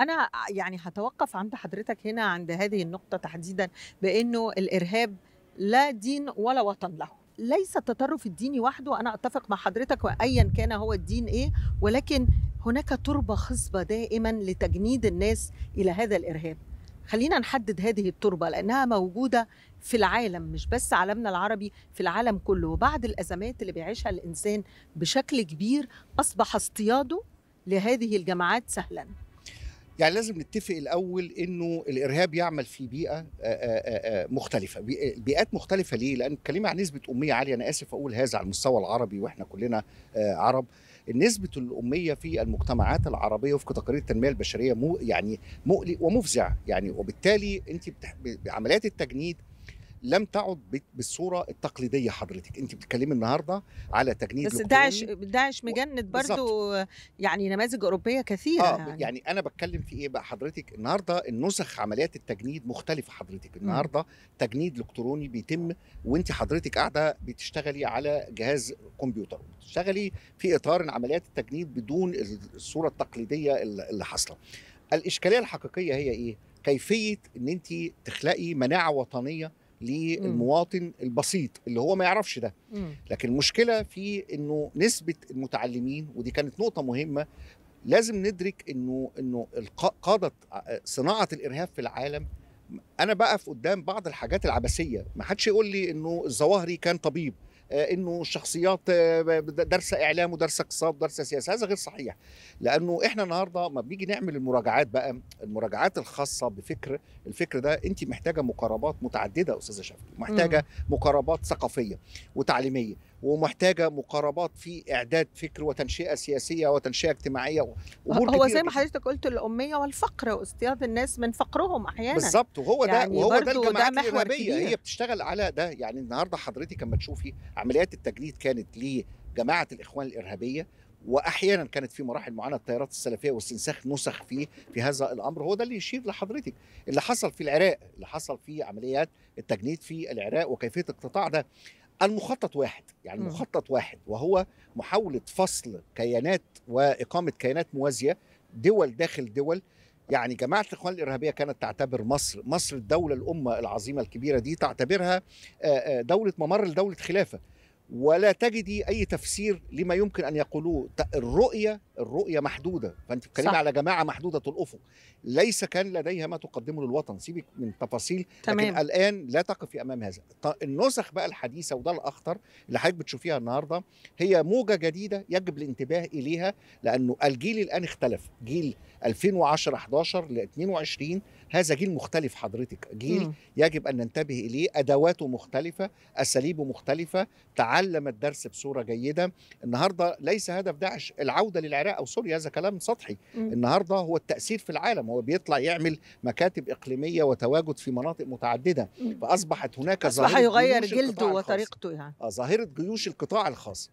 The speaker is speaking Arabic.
أنا يعني هتوقف عند حضرتك هنا عند هذه النقطة تحديدا بأنه الإرهاب لا دين ولا وطن له ليس التطرف الديني وحده أنا أتفق مع حضرتك وأيا كان هو الدين إيه ولكن هناك تربة خصبة دائما لتجنيد الناس إلى هذا الإرهاب خلينا نحدد هذه التربة لأنها موجودة في العالم مش بس عالمنا العربي في العالم كله وبعد الأزمات اللي بيعيشها الإنسان بشكل كبير أصبح اصطياده لهذه الجماعات سهلاً يعني لازم نتفق الاول انه الارهاب يعمل في بيئه مختلفه بيئات مختلفه ليه لان الكلمه عن نسبه اميه عاليه انا اسف اقول هذا على المستوى العربي واحنا كلنا عرب نسبة الأمية في المجتمعات العربية وفق تقارير التنمية البشرية مو يعني مقلق ومفزع يعني وبالتالي أنت بعمليات التجنيد لم تعد بالصوره التقليديه حضرتك انت بتتكلمي النهارده على تجنيد بس داعش داعش مجند برضو يعني نماذج اوروبيه كثيره آه يعني. يعني انا بتكلم في ايه بقى حضرتك النهارده النسخ عمليات التجنيد مختلفه حضرتك النهارده تجنيد الكتروني بيتم وانت حضرتك قاعده بتشتغلي على جهاز كمبيوتر بتشتغلي في اطار عمليات التجنيد بدون الصوره التقليديه اللي حاصله الاشكاليه الحقيقيه هي ايه كيفيه ان انت تخلقي مناعه وطنيه للمواطن البسيط اللي هو ما يعرفش ده لكن المشكله في انه نسبه المتعلمين ودي كانت نقطه مهمه لازم ندرك انه انه قاده آه، صناعه الارهاب في العالم انا بقف قدام بعض الحاجات العبثيه ما حدش يقول لي انه الظواهري كان طبيب آه، انه الشخصيات آه، درس اعلام ودرس اقتصاد ودرس سياسه هذا غير صحيح لانه احنا النهارده ما بنيجي نعمل المراجعات بقى المراجعات الخاصه بفكر الفكر ده انت محتاجه مقاربات متعدده استاذه شفتي محتاجه مقاربات ثقافيه وتعليميه ومحتاجه مقاربات في اعداد فكر وتنشئه سياسيه وتنشئه اجتماعيه وامور هو زي ما حضرتك قلت الاميه والفقر واصطياد الناس من فقرهم احيانا بالظبط وهو يعني ده وهو ده الجماعات الارهابيه هي بتشتغل على ده يعني النهارده حضرتك لما تشوفي عمليات التجنيد كانت لجماعه الاخوان الارهابيه واحيانا كانت في مراحل معينه التيارات السلفيه واستنساخ نسخ فيه في هذا الامر هو ده اللي يشير لحضرتك اللي حصل في العراق اللي حصل في عمليات التجنيد في العراق وكيفيه اقتطاع ده المخطط واحد يعني مخطط واحد وهو محاولة فصل كيانات وإقامة كيانات موازية دول داخل دول يعني جماعة الإخوان الإرهابية كانت تعتبر مصر مصر الدولة الأمة العظيمة الكبيرة دي تعتبرها دولة ممر لدولة خلافة ولا تجدي اي تفسير لما يمكن ان يقولوه الرؤيه الرؤيه محدوده فانت بتتكلمي على جماعه محدوده الافق ليس كان لديها ما تقدمه للوطن سيبك من تفاصيل تمام. لكن الان لا تقفي امام هذا النسخ بقى الحديثه وده الاخطر اللي حضرتك بتشوفيها النهارده هي موجه جديده يجب الانتباه اليها لانه الجيل الان اختلف جيل 2010 11 ل 22 هذا جيل مختلف حضرتك جيل م. يجب ان ننتبه اليه ادواته مختلفه اساليبه مختلفه تعال تعلم الدرس بصوره جيده النهارده ليس هدف داعش العوده للعراق او سوريا هذا كلام سطحي مم. النهارده هو التاثير في العالم هو بيطلع يعمل مكاتب اقليميه وتواجد في مناطق متعدده مم. فاصبحت هناك أصبح ظاهره يغير جلده وطريقته يعني آه، ظاهره جيوش القطاع الخاص